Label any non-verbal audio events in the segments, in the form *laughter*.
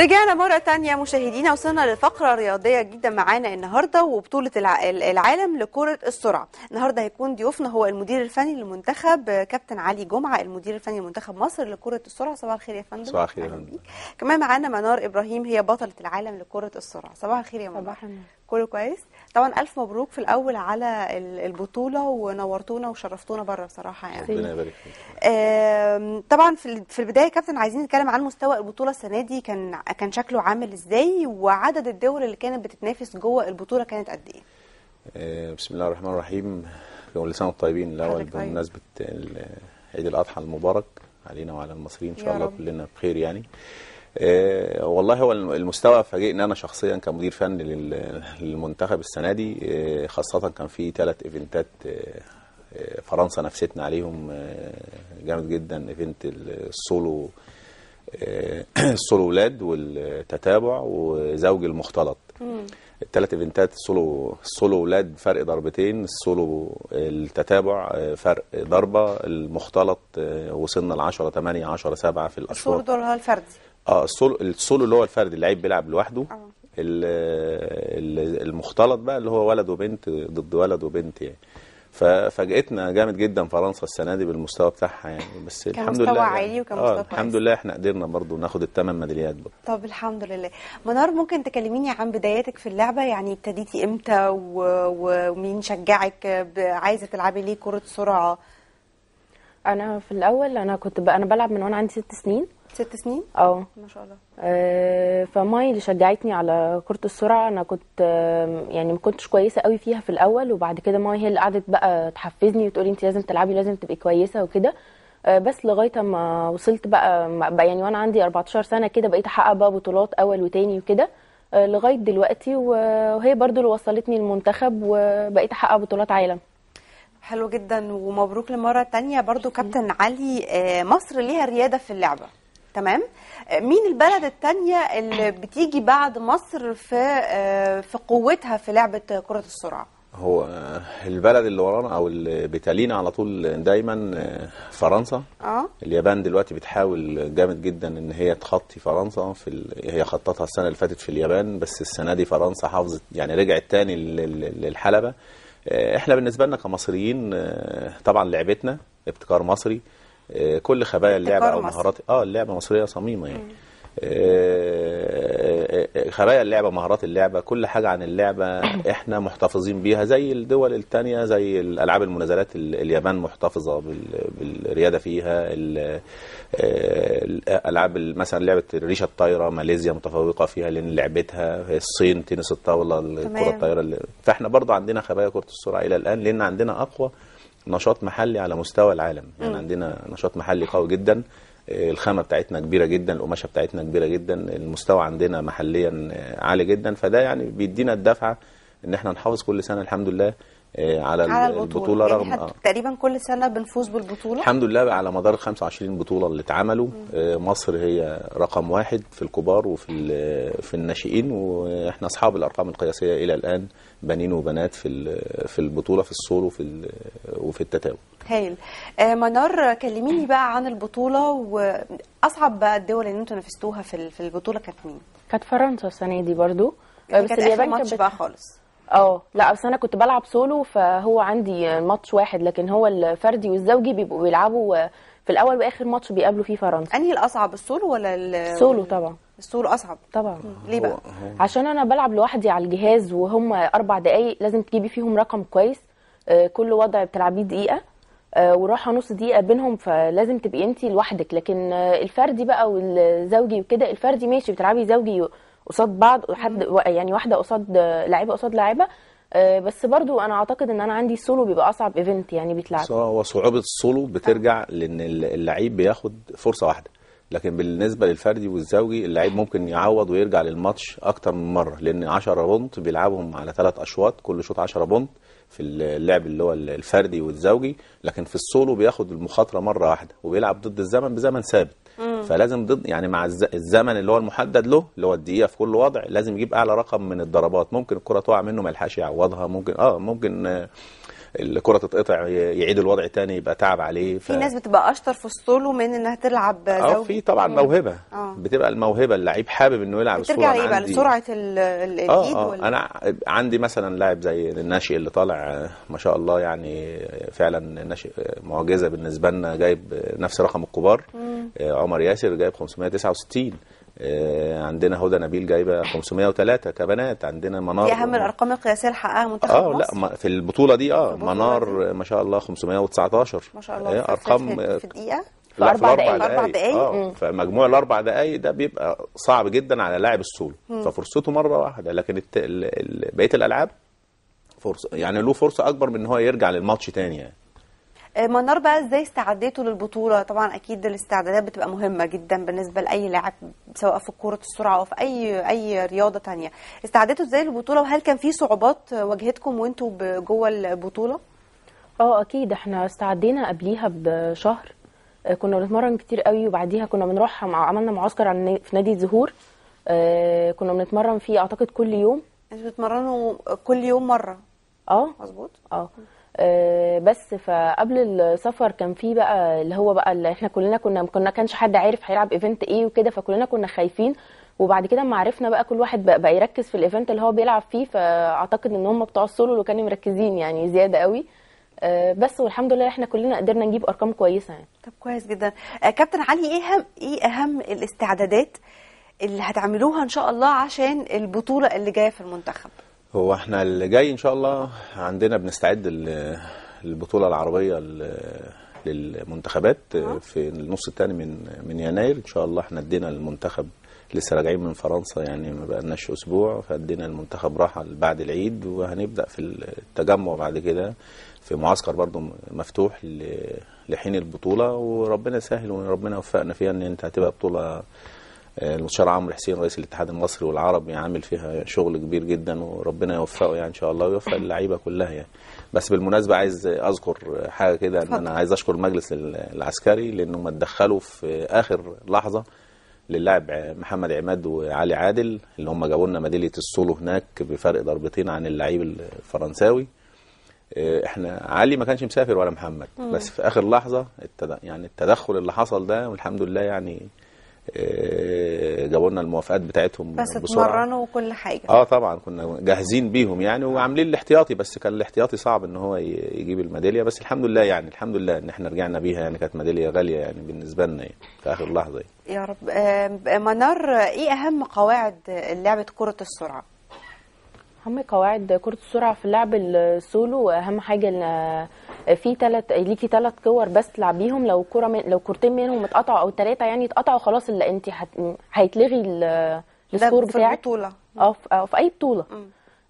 رجعنا مرة تانية مشاهدينا وصلنا لفقرة رياضية جدا معانا النهاردة وبطولة العالم لكرة السرعة النهاردة هيكون ضيوفنا هو المدير الفني للمنتخب كابتن علي جمعة المدير الفني لمنتخب مصر لكرة السرعة صباح الخير يا فندم صباح الخير يا فندم كمان معانا منار إبراهيم هي بطلة العالم لكرة السرعة صباح الخير يا منار صباح الخير كله كويس طبعا الف مبروك في الاول على البطوله ونورتونا وشرفتونا بره بصراحه يعني ربنا يبارك فيك طبعا في البدايه يا كابتن عايزين نتكلم عن مستوى البطوله السنه دي كان كان شكله عامل ازاي وعدد الدول اللي كانت بتتنافس جوه البطوله كانت قد ايه آه، بسم الله الرحمن الرحيم كل سنه وانتم طيبين الاول طيب. بمناسبه عيد الاضحى المبارك علينا وعلى المصريين ان شاء الله كلنا بخير يعني آه، والله هو المستوى فاجئني انا شخصيا كمدير فني للمنتخب السنه دي آه، خاصه كان في ثلاث ايفنتات آه، فرنسا نفستنا عليهم جامد جدا ايفنت السولو *clears throat* السولو ولاد والتتابع وزوج المختلط الثلاث ايفنتات السولو السولو ولاد فرق ضربتين السولو التتابع فرق ضربه المختلط وصلنا ل 10 8 10 7 في الاشواط السولو دورها الفردي اه السولو السولو اللي هو الفردي اللعيب بيلعب لوحده آه. المختلط بقى اللي هو ولد وبنت ضد ولد وبنت يعني ففاجئتنا جامد جدا فرنسا السنه دي بالمستوى بتاعها يعني بس الحمد لله يعني. عالي وكان مستوى آه الحمد لله احنا قدرنا برضو ناخد الثمان ميداليات طب الحمد لله منار ممكن تكلميني عن بداياتك في اللعبه يعني ابتديتي امتى ومين شجعك عايزه تلعبي ليه كره سرعه انا في الاول انا كنت ب... انا بلعب من وانا عندي ست سنين ست سنين اه ما شاء الله آه فماي اللي شجعتني على كره السرعه انا كنت آه يعني ما كنتش كويسه قوي فيها في الاول وبعد كده ماي هي اللي قعدت بقى تحفزني وتقولي انت لازم تلعبي لازم تبقي كويسه وكده آه، بس لغايه ما وصلت بقى, بقى يعني وانا عندي 14 سنه كده بقيت احقق بقى بطولات اول وتاني وكده آه، لغايه دلوقتي وهي برضو اللي وصلتني المنتخب وبقيت احقق بطولات عالم حلو جدا ومبروك للمره تانية برضو كابتن علي آه، مصر ليها رياده في اللعبه تمام آه، مين البلد التانية اللي بتيجي بعد مصر في آه، في قوتها في لعبه كره السرعه هو البلد اللي ورانا او اللي بتالينا على طول دايما فرنسا اه اليابان دلوقتي بتحاول جامد جدا ان هي تخطي فرنسا في ال... هي خططها السنه اللي فاتت في اليابان بس السنه دي فرنسا حافظت يعني رجعت تاني للحلبه آه، احنا بالنسبه لنا كمصريين آه، طبعا لعبتنا ابتكار مصري آه، كل خبايا اللعبه او مهارات اه اللعبه مصريه صميمه يعني م. خلايا اللعبه مهارات اللعبه كل حاجه عن اللعبه احنا محتفظين بيها زي الدول الثانيه زي الالعاب المنازلات اليابان محتفظه بالرياده فيها آه، الالعاب مثلا لعبه الريشه الطايره ماليزيا متفوقه فيها لان لعبتها الصين تنس الطاوله الكره الطايره فاحنا برضو عندنا خبايا كره السرعه الى الان لان عندنا اقوى نشاط محلي على مستوى العالم يعني عندنا نشاط محلي قوي جدا آه، الخامه بتاعتنا كبيره جدا القماشه بتاعتنا كبيره جدا المستوى عندنا محليا آه، عالي جدا فده يعني بيدينا الدفعه ان احنا نحافظ كل سنه الحمد لله آه، على, على البطولة, البطولة يعني رغم آه. تقريبا كل سنة بنفوز بالبطولة الحمد لله على مدار 25 بطولة اللي اتعملوا آه، مصر هي رقم واحد في الكبار وفي في الناشئين واحنا اصحاب الارقام القياسية الى الان بنين وبنات في في البطولة في السولو وفي وفي التتاوي هايل منار كلميني بقى عن البطولة واصعب بقى الدول اللي انتوا نافستوها في البطولة كانت مين؟ كانت فرنسا السنة دي برضو بس اليابان كانت بقى خالص اه لا بس انا كنت بلعب سولو فهو عندي ماتش واحد لكن هو الفردي والزوجي بيبقوا بيلعبوا آه، في الاول واخر ماتش بيقابلوا فيه فرنسا انهي الاصعب السولو ولا السولو طبعا السولو اصعب طبعا ليه بقى عشان انا بلعب لوحدي على الجهاز وهم اربع دقايق لازم تجيبي فيهم رقم كويس آه، كل وضع بتلعبيه دقيقه آه، وراحه نص دقيقه بينهم فلازم تبقي انت لوحدك لكن الفردي بقى والزوجي وكده الفردي ماشي بتلعبي زوجي قصاد بعض حد يعني واحده قصاد لعيبه قصاد لعيبه آه، بس برضو انا اعتقد ان انا عندي السولو بيبقى اصعب ايفنت يعني بيتلعب هو صعوبه السولو بترجع لان اللعيب بياخد فرصه واحده لكن بالنسبه للفردي والزوجي اللعيب ممكن يعوض ويرجع للماتش اكتر من مره لان 10 بونت بيلعبهم على ثلاث اشواط كل شوط 10 بونت في اللعب اللي هو الفردي والزوجي لكن في السولو بياخد المخاطره مره واحده وبيلعب ضد الزمن بزمن ثابت فلازم ضد يعني مع الزمن اللي هو المحدد له اللي هو الدقيقه في كل وضع لازم يجيب اعلى رقم من الضربات ممكن الكره تقع منه ما يلحقش يعوضها ممكن اه ممكن آه، الكره تتقطع يعيد الوضع تاني يبقى تعب عليه ف... في ناس بتبقى اشطر في السطوله من انها تلعب زوجي اه في طبعا موهبه أوه. بتبقى الموهبه اللعيب حابب انه يلعب بترجع ايه بقى لسرعه آه، الايد آه آه. ولا انا عندي مثلا لاعب زي الناشئ اللي طالع آه، ما شاء الله يعني فعلا ناشئ معجزه بالنسبه لنا جايب نفس رقم الكبار آه، عمر ياسر جايب 569 آه، عندنا هدى نبيل جايبه 503 كبنات عندنا منار دي اهم الارقام القياسيه اللي حققها منتخب آه، مصر اه لا في البطوله دي اه البطولة منار دي. ما شاء الله 519 ما شاء الله آه ارقام في, في دقيقه في اربع دقائق اربع دقائق آه فمجموع الاربع دقائق ده بيبقى صعب جدا على لاعب السولو ففرصته مره واحده لكن الت... ال... بقيه الالعاب فرصه يعني له فرصه اكبر من ان هو يرجع للماتش تاني يعني آه، منار بقى ازاي استعديتوا للبطوله طبعا اكيد الاستعدادات بتبقى مهمه جدا بالنسبه لاي لاعب سواء في كره السرعه او في اي اي رياضه تانية استعديتوا ازاي للبطوله وهل كان في صعوبات واجهتكم وانتوا جوه البطوله اه اكيد احنا استعدينا قبليها بشهر آه، كنا بنتمرن كتير قوي وبعديها كنا بنروح مع عملنا معسكر عن في نادي الزهور آه، كنا بنتمرن فيه اعتقد كل يوم انتوا بتتمرنوا كل يوم مره اه مظبوط اه آه، بس فقبل السفر كان في بقى اللي هو بقى اللي احنا كلنا كنا ما كانش حد عارف هيلعب ايفنت ايه وكده فكلنا كنا خايفين وبعد كده ما عرفنا بقى كل واحد بقى, بقى يركز في الايفنت اللي هو بيلعب فيه فاعتقد ان هم بتوع السولو اللي كانوا مركزين يعني زياده قوي آه، بس والحمد لله احنا كلنا قدرنا نجيب ارقام كويسه يعني طب كويس جدا آه، كابتن علي ايه اهم ايه اهم الاستعدادات اللي هتعملوها ان شاء الله عشان البطوله اللي جايه في المنتخب هو احنا اللي جاي ان شاء الله عندنا بنستعد للبطوله العربيه للمنتخبات آه، اه. في النص الثاني من من يناير ان شاء الله احنا ادينا المنتخب لسه راجعين من فرنسا يعني ما بقالناش اسبوع فادينا المنتخب راحه بعد العيد وهنبدا في التجمع بعد كده في معسكر برضو مفتوح لحين البطوله وربنا يسهل وربنا يوفقنا فيها ان انت هتبقى بطوله آه، المستشار عمرو حسين رئيس الاتحاد المصري والعربي عامل فيها شغل كبير جدا وربنا يوفقه يعني ان شاء الله ويوفق اللعيبه كلها يعني بس بالمناسبه عايز اذكر حاجه كده ان انا عايز اشكر المجلس العسكري لانهم اتدخلوا في اخر لحظه للاعب محمد عماد وعلي عادل اللي هم جابوا لنا ميداليه السولو هناك بفرق ضربتين عن اللعيب الفرنساوي آه، احنا علي ما كانش مسافر ولا محمد بس في اخر لحظه التد... يعني التدخل اللي حصل ده والحمد لله يعني آه، جابوا لنا الموافقات بتاعتهم بس اتمرنوا وكل حاجه اه طبعا كنا جاهزين بيهم يعني وعاملين الاحتياطي بس كان الاحتياطي صعب ان هو يجيب الميداليه بس الحمد لله يعني الحمد لله ان احنا رجعنا بيها يعني كانت ميداليه غاليه يعني بالنسبه لنا يعني في اخر لحظه يعني. يا رب منار ايه اهم قواعد لعبه كره السرعه؟ اهم قواعد كره السرعه في اللعب السولو اهم حاجه في ثلاث ليكي ثلاث كور بس تلعبيهم لو كره من... لو كورتين منهم اتقطعوا او ثلاثه يعني اتقطعوا خلاص اللي انت هت... هيتلغي السكور بتاعك بطوله اه في... في اي بطوله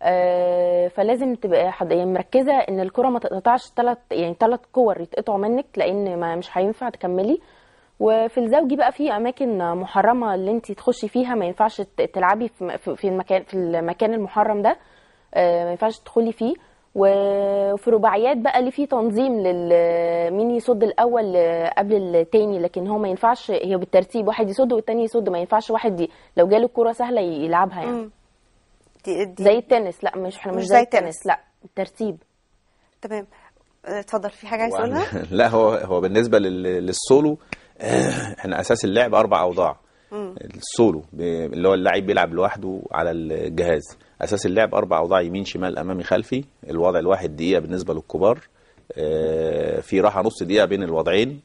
آه فلازم تبقى حد... يعني مركزه ان الكره ما تقطعش ثلاث يعني ثلاث كور يتقطعوا منك لان ما مش هينفع تكملي وفي الزوجي بقى في اماكن محرمه اللي انت تخشي فيها ما ينفعش تلعبي في المكان في المكان المحرم ده آه، ما ينفعش تدخلي فيه وفي رباعيات بقى اللي فيه تنظيم مين يصد الاول قبل التاني لكن هو ما ينفعش هي بالترتيب واحد يصد والتاني يصد ما ينفعش واحد دي لو جاله الكوره سهله يلعبها يعني دي دي زي التنس لا مش احنا مش, زي, زي التنس لا الترتيب تمام اتفضل في حاجه عايز *laughs* لا هو هو بالنسبه للسولو *clears throat* احنا اساس اللعب اربع اوضاع السولو اللي هو اللاعب بيلعب لوحده على الجهاز اساس اللعب اربع اوضاع يمين شمال امامي خلفي الوضع الواحد دقيقه بالنسبه للكبار آه، في راحه نص دقيقه بين الوضعين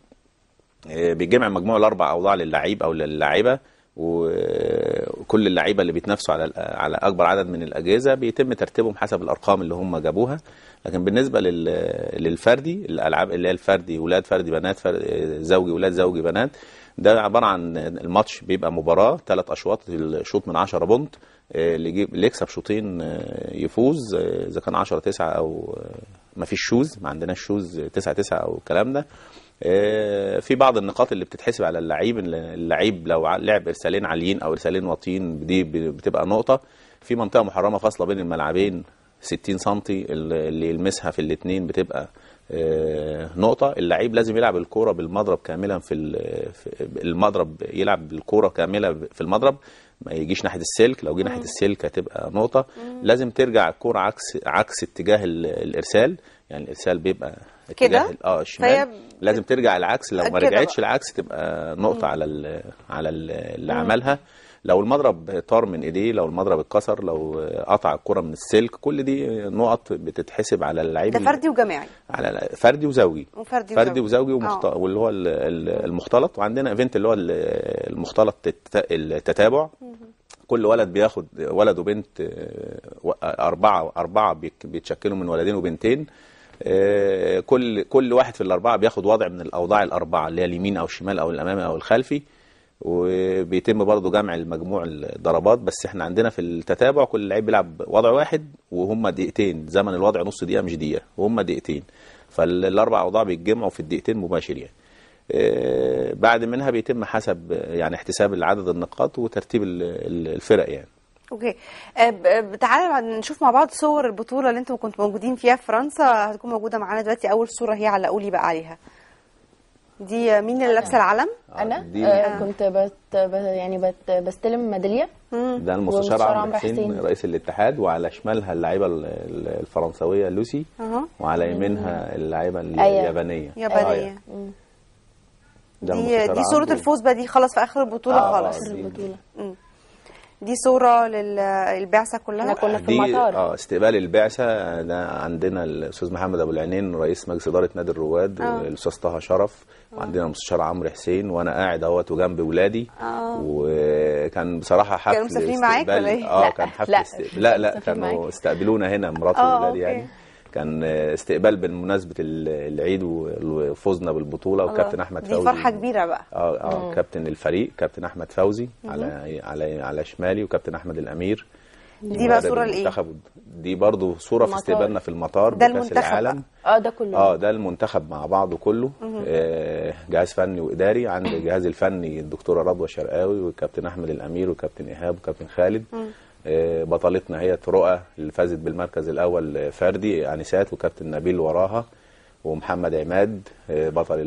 آه، بيجمع مجموع الاربع اوضاع للعيب او للاعيبه وكل اللعيبه اللي بيتنافسوا على على اكبر عدد من الاجهزه بيتم ترتيبهم حسب الارقام اللي هم جابوها لكن بالنسبه للفردي الالعاب اللي هي الفردي ولاد فردي بنات فردي آه، زوجي ولاد زوجي بنات ده عباره عن الماتش بيبقى مباراه ثلاث اشواط الشوط من 10 بونت آه، اللي يكسب شوطين آه، يفوز آه، اذا كان 10 9 او ما فيش شوز ما عندناش شوز 9 9 او الكلام ده في بعض النقاط اللي بتتحسب على اللعيب اللعيب لو لعب ارسالين عاليين او ارسالين واطيين دي بتبقى نقطه في منطقه محرمه فاصله بين الملعبين 60 سم اللي يلمسها في الاثنين بتبقى آه، نقطه اللعيب لازم يلعب الكوره بالمضرب كاملا في المضرب يلعب بالكوره كامله في المضرب ما يجيش ناحيه السلك لو جه ناحيه السلك هتبقى نقطه لازم ترجع الكوره عكس عكس اتجاه الارسال يعني الارسال بيبقى كده اه الشمال طيب. لازم ترجع العكس لو ما رجعتش العكس تبقى نقطه على على اللي عملها لو المضرب طار من ايديه لو المضرب اتكسر لو قطع الكره من السلك كل دي نقط بتتحسب على اللعيب ده فردي وجماعي على فردي وزوجي وفردي فردي وزوجي آه. ومخت... واللي هو المختلط وعندنا ايفنت اللي هو المختلط التتابع كل ولد بياخد ولد وبنت آه، أربعة أربعة بيتشكلوا من ولدين وبنتين آه، كل كل واحد في الأربعة بياخد وضع من الأوضاع الأربعة اللي هي اليمين أو الشمال أو الأمامي أو الخلفي وبيتم برضه جمع المجموع الضربات بس احنا عندنا في التتابع كل لعيب بيلعب وضع واحد وهم دقيقتين زمن الوضع نص دقيقه مش دقيقه وهم دقيقتين فالاربع اوضاع بيتجمعوا في الدقيقتين مباشر يعني آه، بعد منها بيتم حسب يعني احتساب عدد النقاط وترتيب الفرق يعني اوكي آه، آه، تعالى نشوف مع بعض صور البطوله اللي انتم كنتوا موجودين فيها في فرنسا هتكون موجوده معانا دلوقتي اول صوره هي علقوا لي بقى عليها دي مين اللي لابسه العلم؟ انا دي آه كنت بت يعني بت بستلم ميداليه ده المستشار عمرو حسين رئيس الاتحاد وعلى شمالها اللعيبه الفرنسويه لوسي أه. وعلى يمينها اللعيبه أيوة. اليابانيه يابانيه آه دي دي صوره الفوز بقى دي خلاص في اخر البطوله آه خلاص آه، البطوله دي صوره للبعثه كلها كنا في المطار اه استقبال البعثه ده عندنا الاستاذ محمد ابو العينين رئيس مجلس اداره نادي الرواد آه. والاستاذ طه شرف وعندنا المستشار عمرو حسين وانا قاعد اهوت وجنب ولادي آه. وكان بصراحه حفل كانوا مسافرين معاك ولا ايه؟ اه كان حفل لا استقبال. لا لا كانوا استقبلونا هنا مراته آه، وولادي يعني كان استقبال بمناسبه العيد وفوزنا بالبطوله وكابتن احمد فوزي دي فرحه كبيره بقى اه اه كابتن الفريق كابتن احمد فوزي على على على شمالي وكابتن احمد الامير دي بقى صوره لايه؟ دي برضو صوره في استقبالنا في المطار ده المنتخب العالم اه ده كله اه ده المنتخب مع بعضه كله آه جهاز فني واداري عند الجهاز الفني الدكتوره رضوى شرقاوي والكابتن احمد الامير وكابتن ايهاب وكابتن خالد مم. آه، بطلتنا هي رؤى اللي فازت بالمركز الاول فردي انسات وكابتن نبيل وراها ومحمد عماد آه، بطل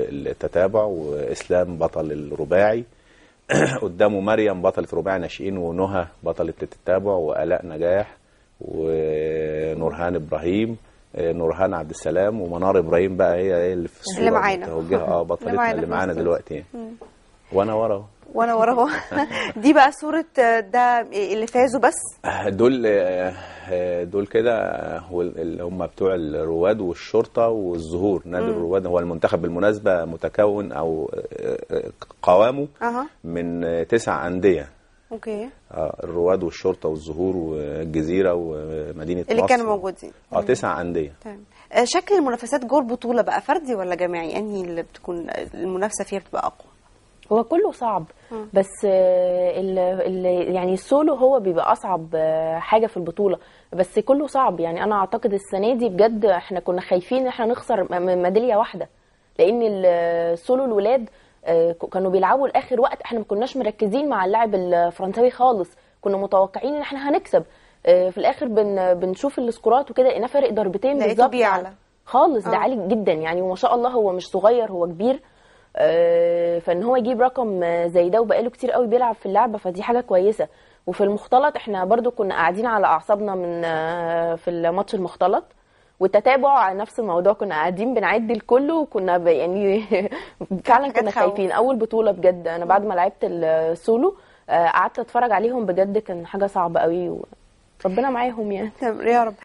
التتابع واسلام بطل الرباعي *clears throat* قدامه مريم بطلة رباعي ناشئين ونهى بطلة التتابع وآلاء نجاح ونورهان إبراهيم آه، نورهان عبد السلام ومنار إبراهيم بقى هي اللي في الصورة اللي معانا اه بطلتنا اللي معانا دلوقتي يعني. وانا ورا وانا وراه *laughs* دي بقى صوره ده اللي فازوا بس دول دول كده اللي هم بتوع الرواد والشرطه والظهور نادي الرواد هو المنتخب بالمناسبه متكون او قوامه أه. من تسع انديه اوكي اه الرواد والشرطه والظهور والجزيره ومدينه اللي مصر كانوا موجودين اه تسع انديه تمام آه، شكل المنافسات جوه البطوله بقى فردي ولا جماعي انهي اللي بتكون المنافسه فيها بتبقى اقوى هو كله صعب آه. بس آه، اللي يعني السولو هو بيبقى اصعب آه، حاجه في البطوله بس كله صعب يعني انا اعتقد السنه دي بجد احنا كنا خايفين ان احنا نخسر ميداليه واحده لان السولو الولاد كانوا بيلعبوا لاخر وقت احنا ما كناش مركزين مع اللاعب الفرنساوي خالص كنا متوقعين ان احنا هنكسب في الاخر بن بنشوف السكورات وكده لقينا فارق ضربتين بالظبط خالص ده عالي جدا يعني وما شاء الله هو مش صغير هو كبير آه، فان هو يجيب رقم زي ده وبقاله كتير قوي بيلعب في اللعبه فدي حاجه كويسه وفي المختلط احنا برضو كنا قاعدين على اعصابنا من آه، في الماتش المختلط والتتابع على نفس الموضوع كنا قاعدين بنعد الكل وكنا يعني *laughs* فعلا كنا خايفين اول بطوله بجد انا بعد ما لعبت السولو آه، قعدت اتفرج عليهم بجد كان حاجه صعبه قوي وربنا معاهم يعني يا رب